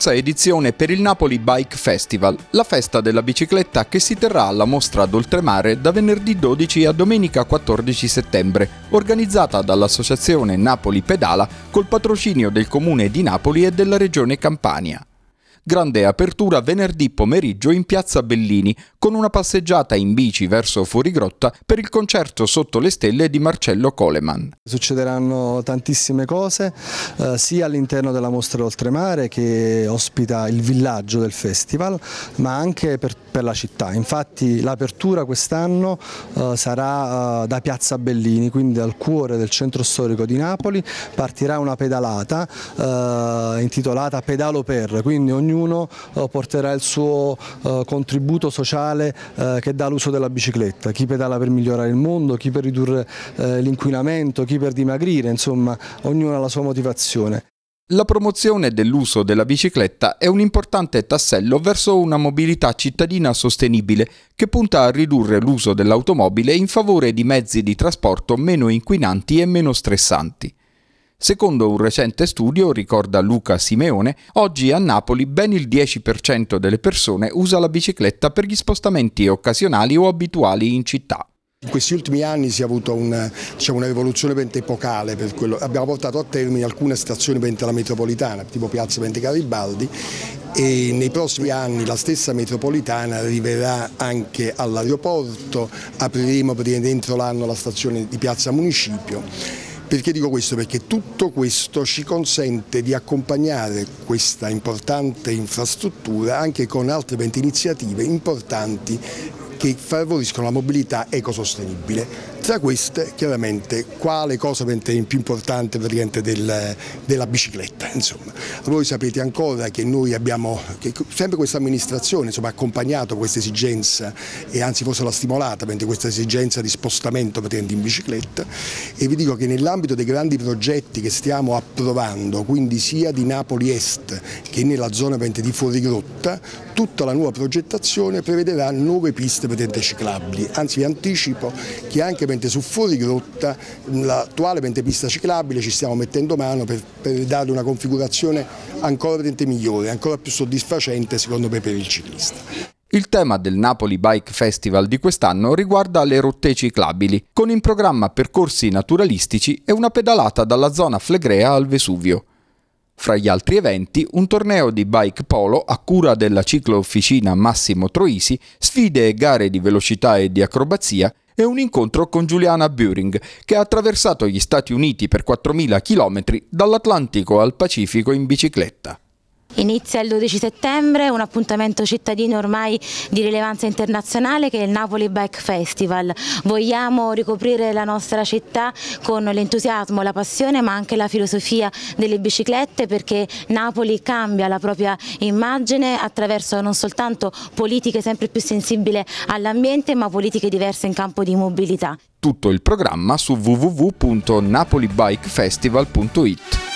terza edizione per il Napoli Bike Festival, la festa della bicicletta che si terrà alla mostra d'oltremare da venerdì 12 a domenica 14 settembre, organizzata dall'associazione Napoli Pedala col patrocinio del comune di Napoli e della regione Campania grande apertura venerdì pomeriggio in piazza Bellini, con una passeggiata in bici verso Fuorigrotta per il concerto Sotto le Stelle di Marcello Coleman. Succederanno tantissime cose, eh, sia all'interno della mostra d'oltremare che ospita il villaggio del festival, ma anche per, per la città. Infatti l'apertura quest'anno eh, sarà eh, da piazza Bellini, quindi dal cuore del centro storico di Napoli, partirà una pedalata eh, intitolata Pedalo per, quindi ognuno ognuno eh, porterà il suo eh, contributo sociale eh, che dà l'uso della bicicletta, chi pedala per migliorare il mondo, chi per ridurre l'inquinamento, chi per dimagrire, insomma ognuno ha la sua motivazione. La promozione dell'uso della bicicletta è un importante tassello verso una mobilità cittadina sostenibile che punta a ridurre l'uso dell'automobile in favore di mezzi di trasporto meno inquinanti e meno stressanti. Secondo un recente studio, ricorda Luca Simeone, oggi a Napoli ben il 10% delle persone usa la bicicletta per gli spostamenti occasionali o abituali in città. In questi ultimi anni si è avuta diciamo, una, diciamo, un'evoluzione pentepocale, per quello. abbiamo portato a termine alcune stazioni per la metropolitana, tipo Piazza Pente Garibaldi, e nei prossimi anni la stessa metropolitana arriverà anche all'aeroporto, apriremo dentro l'anno la stazione di Piazza Municipio perché dico questo? Perché tutto questo ci consente di accompagnare questa importante infrastruttura anche con altre 20 iniziative importanti che favoriscono la mobilità ecosostenibile. Tra queste chiaramente quale cosa diventa più importante del, della bicicletta. Insomma. Voi sapete ancora che noi abbiamo, che sempre questa amministrazione ha accompagnato questa esigenza e anzi forse l'ha stimolata, questa esigenza di spostamento in bicicletta e vi dico che nell'ambito dei grandi progetti che stiamo approvando, quindi sia di Napoli Est che nella zona di Fuorigrotta, tutta la nuova progettazione prevederà nuove piste ciclabili, anzi vi anticipo che anche sicuramente su fuori grotta l'attuale pentepista ciclabile ci stiamo mettendo mano per, per dare una configurazione ancora migliore, ancora più soddisfacente secondo me per il ciclista. Il tema del Napoli Bike Festival di quest'anno riguarda le rotte ciclabili, con in programma percorsi naturalistici e una pedalata dalla zona Flegrea al Vesuvio. Fra gli altri eventi, un torneo di bike polo a cura della ciclo officina Massimo Troisi, sfide e gare di velocità e di acrobazia e un incontro con Giuliana Buring, che ha attraversato gli Stati Uniti per 4.000 km dall'Atlantico al Pacifico in bicicletta. Inizia il 12 settembre un appuntamento cittadino ormai di rilevanza internazionale che è il Napoli Bike Festival. Vogliamo ricoprire la nostra città con l'entusiasmo, la passione ma anche la filosofia delle biciclette perché Napoli cambia la propria immagine attraverso non soltanto politiche sempre più sensibili all'ambiente ma politiche diverse in campo di mobilità. Tutto il programma su www.napolibikefestival.it.